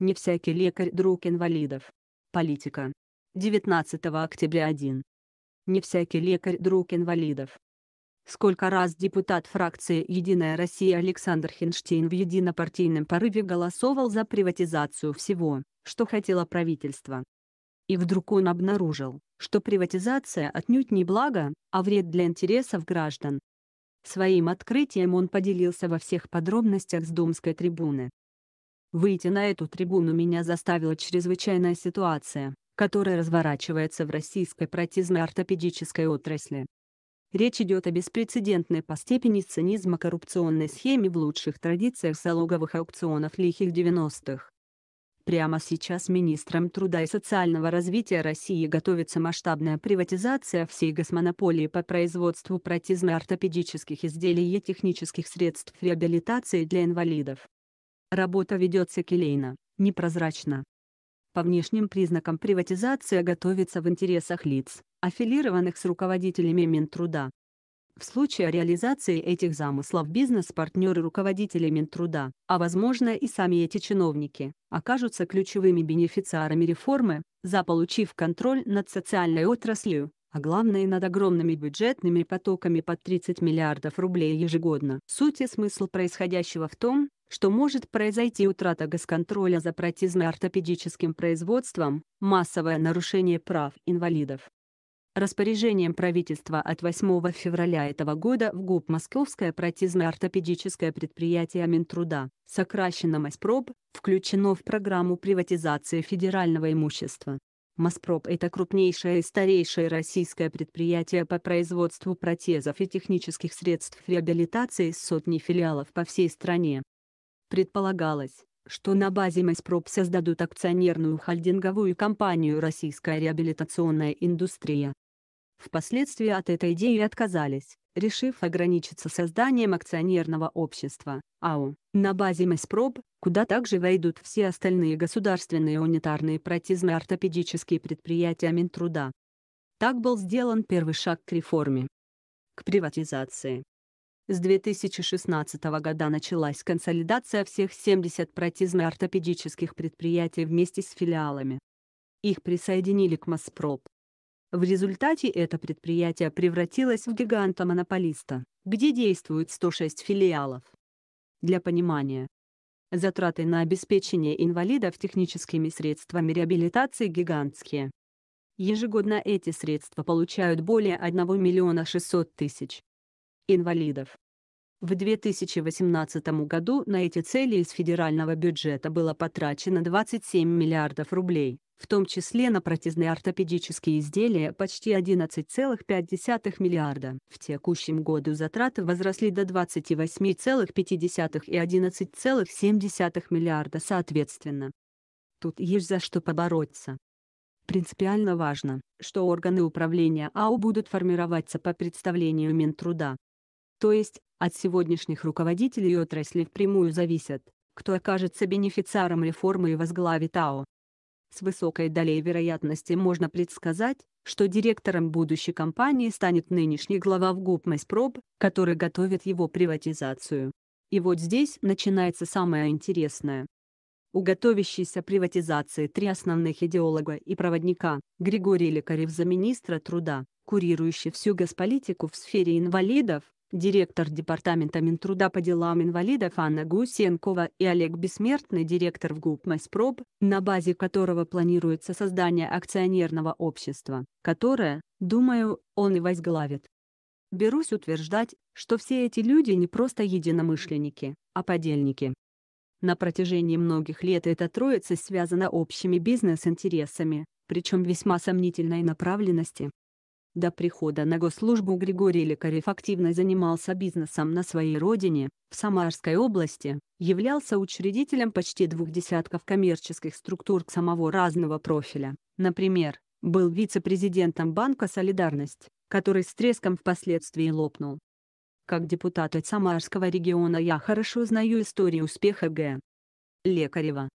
Не всякий лекарь – друг инвалидов. Политика. 19 октября 1. Не всякий лекарь – друг инвалидов. Сколько раз депутат фракции «Единая Россия» Александр Хинштейн в единопартийном порыве голосовал за приватизацию всего, что хотело правительство. И вдруг он обнаружил, что приватизация отнюдь не благо, а вред для интересов граждан. Своим открытием он поделился во всех подробностях с думской трибуны. Выйти на эту трибуну меня заставила чрезвычайная ситуация, которая разворачивается в российской протезно-ортопедической отрасли. Речь идет о беспрецедентной по степени цинизма коррупционной схеме в лучших традициях залоговых аукционов лихих 90-х. Прямо сейчас министром труда и социального развития России готовится масштабная приватизация всей госмонополии по производству протезно-ортопедических изделий и технических средств реабилитации для инвалидов. Работа ведется келейно, непрозрачно. По внешним признакам приватизация готовится в интересах лиц, аффилированных с руководителями Минтруда. В случае реализации этих замыслов бизнес-партнеры руководителей Минтруда, а возможно и сами эти чиновники, окажутся ключевыми бенефициарами реформы, заполучив контроль над социальной отраслью, а главное над огромными бюджетными потоками по 30 миллиардов рублей ежегодно. Суть и смысл происходящего в том, что может произойти утрата госконтроля за протезно-ортопедическим производством, массовое нарушение прав инвалидов. Распоряжением правительства от 8 февраля этого года в ГУП Московское протезно-ортопедическое предприятие Минтруда, сокращенно Моспроб, включено в программу приватизации федерального имущества. Моспроб – это крупнейшее и старейшее российское предприятие по производству протезов и технических средств реабилитации с сотней филиалов по всей стране. Предполагалось, что на базе Майспроб создадут акционерную холдинговую компанию «Российская реабилитационная индустрия». Впоследствии от этой идеи отказались, решив ограничиться созданием акционерного общества, АО, на базе Майспроб, куда также войдут все остальные государственные унитарные протезмы ортопедические предприятия Минтруда. Так был сделан первый шаг к реформе. К приватизации. С 2016 года началась консолидация всех 70 протизно-ортопедических предприятий вместе с филиалами. Их присоединили к Моспроп. В результате это предприятие превратилось в гиганта-монополиста, где действуют 106 филиалов. Для понимания, затраты на обеспечение инвалидов техническими средствами реабилитации гигантские. Ежегодно эти средства получают более 1 миллиона 600 тысяч инвалидов. В 2018 году на эти цели из федерального бюджета было потрачено 27 миллиардов рублей, в том числе на протезные ортопедические изделия почти 11,5 миллиарда. В текущем году затраты возросли до 28,5 и 11,7 миллиарда соответственно. Тут есть за что побороться. Принципиально важно, что органы управления АУ будут формироваться по представлению Минтруда, то есть, от сегодняшних руководителей и отрасли впрямую зависят, кто окажется бенефициаром реформы и возглавит АО. С высокой долей вероятности можно предсказать, что директором будущей компании станет нынешний глава в Проб, который готовит его приватизацию. И вот здесь начинается самое интересное. У готовящейся приватизации три основных идеолога и проводника – Григорий Лекарев замминистра труда, курирующий всю госполитику в сфере инвалидов, директор Департамента Минтруда по делам инвалидов Анна Гусенкова и Олег Бессмертный, директор в ГУП «Майспроб», на базе которого планируется создание акционерного общества, которое, думаю, он и возглавит. Берусь утверждать, что все эти люди не просто единомышленники, а подельники. На протяжении многих лет эта троица связана общими бизнес-интересами, причем весьма сомнительной направленности. До прихода на госслужбу Григорий Лекарев активно занимался бизнесом на своей родине, в Самарской области, являлся учредителем почти двух десятков коммерческих структур самого разного профиля. Например, был вице-президентом банка «Солидарность», который с треском впоследствии лопнул. Как депутат от Самарского региона я хорошо знаю историю успеха Г. Лекарева,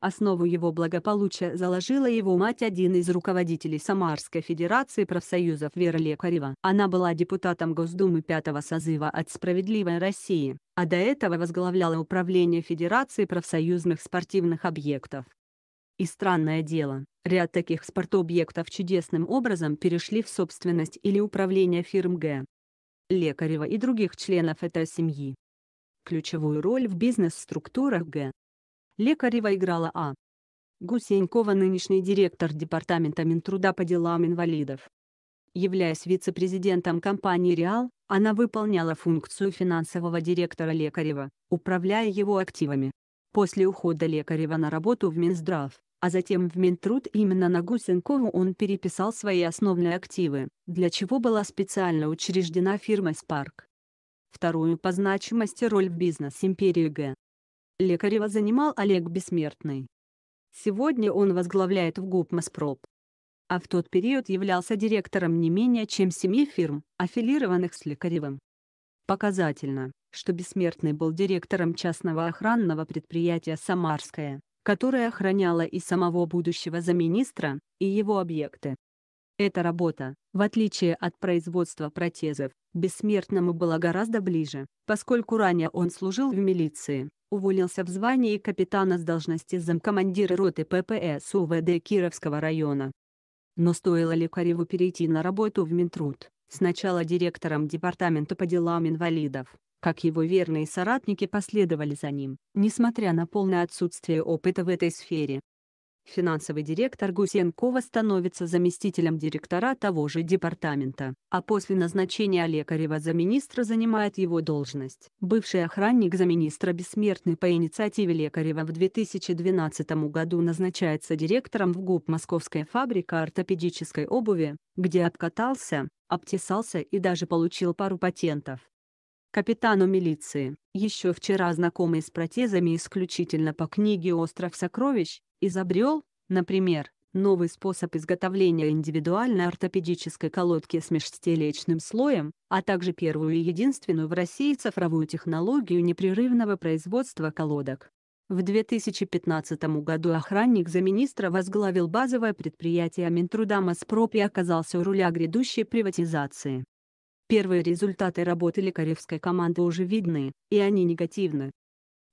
Основу его благополучия заложила его мать один из руководителей Самарской Федерации профсоюзов Вера Лекарева. Она была депутатом Госдумы пятого созыва от «Справедливой России», а до этого возглавляла Управление Федерации профсоюзных спортивных объектов. И странное дело, ряд таких спортобъектов чудесным образом перешли в собственность или управление фирм Г. Лекарева и других членов этой семьи. Ключевую роль в бизнес-структурах Г Лекарева играла А. Гусенькова нынешний директор Департамента Минтруда по делам инвалидов. Являясь вице-президентом компании «Реал», она выполняла функцию финансового директора Лекарева, управляя его активами. После ухода Лекарева на работу в Минздрав, а затем в Минтруд именно на Гусенкову он переписал свои основные активы, для чего была специально учреждена фирма «Спарк». Вторую по значимости роль в бизнес-империи Г. Лекарева занимал Олег Бессмертный. Сегодня он возглавляет в ГУП Маспроп. А в тот период являлся директором не менее чем семи фирм, аффилированных с Лекаревым. Показательно, что Бессмертный был директором частного охранного предприятия «Самарское», которое охраняло и самого будущего замминистра, и его объекты. Эта работа, в отличие от производства протезов, бессмертному была гораздо ближе, поскольку ранее он служил в милиции уволился в звании капитана с должности замкомандира роты ППС УВД Кировского района. Но стоило ли Кареву перейти на работу в Минтруд, сначала директором департамента по делам инвалидов, как его верные соратники последовали за ним, несмотря на полное отсутствие опыта в этой сфере. Финансовый директор Гусенкова становится заместителем директора того же департамента, а после назначения Олекарева замминистра занимает его должность. Бывший охранник замминистра Бессмертный по инициативе Лекарева в 2012 году назначается директором в ГУП Московская фабрика ортопедической обуви, где обкатался, обтесался и даже получил пару патентов капитану милиции, еще вчера знакомый с протезами исключительно по книге «Остров сокровищ», изобрел, например, новый способ изготовления индивидуальной ортопедической колодки с межстелечным слоем, а также первую и единственную в России цифровую технологию непрерывного производства колодок. В 2015 году охранник замминистра возглавил базовое предприятие Минтруда Моспроп и оказался у руля грядущей приватизации. Первые результаты работы лекаревской команды уже видны, и они негативны.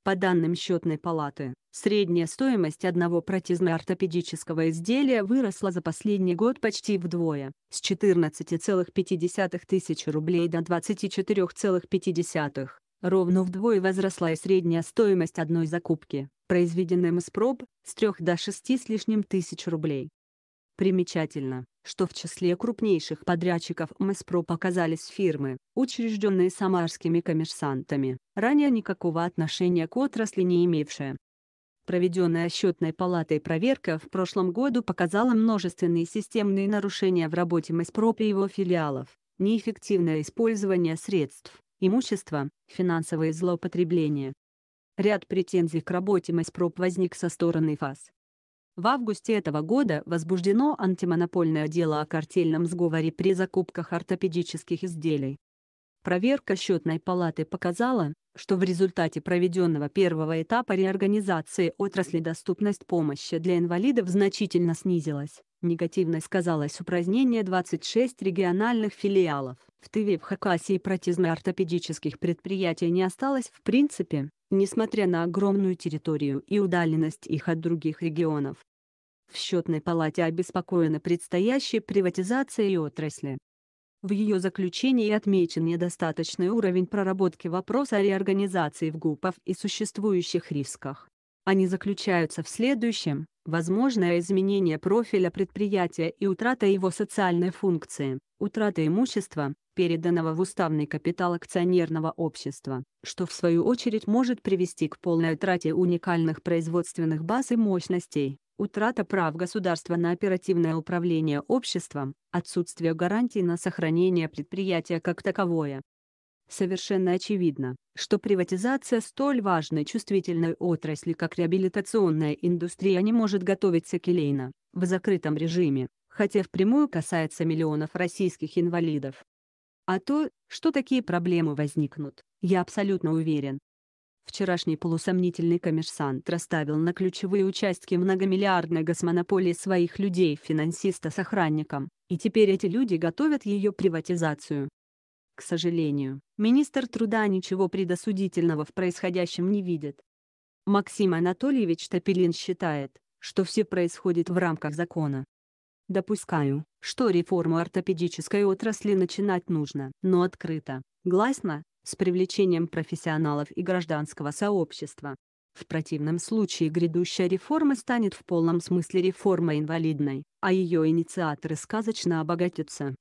По данным счетной палаты, Средняя стоимость одного протезно-ортопедического изделия выросла за последний год почти вдвое, с 14,5 тысяч рублей до 24,5. Ровно вдвое возросла и средняя стоимость одной закупки, произведенной из проб, с 3 до 6 с лишним тысяч рублей. Примечательно, что в числе крупнейших подрядчиков МСПРО показались фирмы, учрежденные самарскими коммерсантами, ранее никакого отношения к отрасли не имевшие. Проведенная счетной палатой проверка в прошлом году показала множественные системные нарушения в работе МСПРОП и его филиалов, неэффективное использование средств, имущества, финансовые злоупотребления. Ряд претензий к работе МСПРОП возник со стороны ФАС. В августе этого года возбуждено антимонопольное дело о картельном сговоре при закупках ортопедических изделий. Проверка счетной палаты показала, что в результате проведенного первого этапа реорганизации отрасли доступность помощи для инвалидов значительно снизилась. Негативно сказалось упразднение 26 региональных филиалов. В Тыве в Хакасии протезно ортопедических предприятий не осталось в принципе, несмотря на огромную территорию и удаленность их от других регионов. В счетной палате обеспокоены предстоящей приватизацией отрасли. В ее заключении отмечен недостаточный уровень проработки вопроса о реорганизации в ГУПов и существующих рисках. Они заключаются в следующем – возможное изменение профиля предприятия и утрата его социальной функции, утрата имущества, переданного в уставный капитал акционерного общества, что в свою очередь может привести к полной утрате уникальных производственных баз и мощностей утрата прав государства на оперативное управление обществом, отсутствие гарантий на сохранение предприятия как таковое. Совершенно очевидно, что приватизация столь важной чувствительной отрасли, как реабилитационная индустрия не может готовиться к келейно, в закрытом режиме, хотя впрямую касается миллионов российских инвалидов. А то, что такие проблемы возникнут, я абсолютно уверен, Вчерашний полусомнительный коммерсант расставил на ключевые участки многомиллиардной госмонополии своих людей финансиста с охранником, и теперь эти люди готовят ее приватизацию. К сожалению, министр труда ничего предосудительного в происходящем не видит. Максим Анатольевич Топилин считает, что все происходит в рамках закона. Допускаю, что реформу ортопедической отрасли начинать нужно, но открыто, гласно, с привлечением профессионалов и гражданского сообщества. В противном случае грядущая реформа станет в полном смысле реформой инвалидной, а ее инициаторы сказочно обогатятся.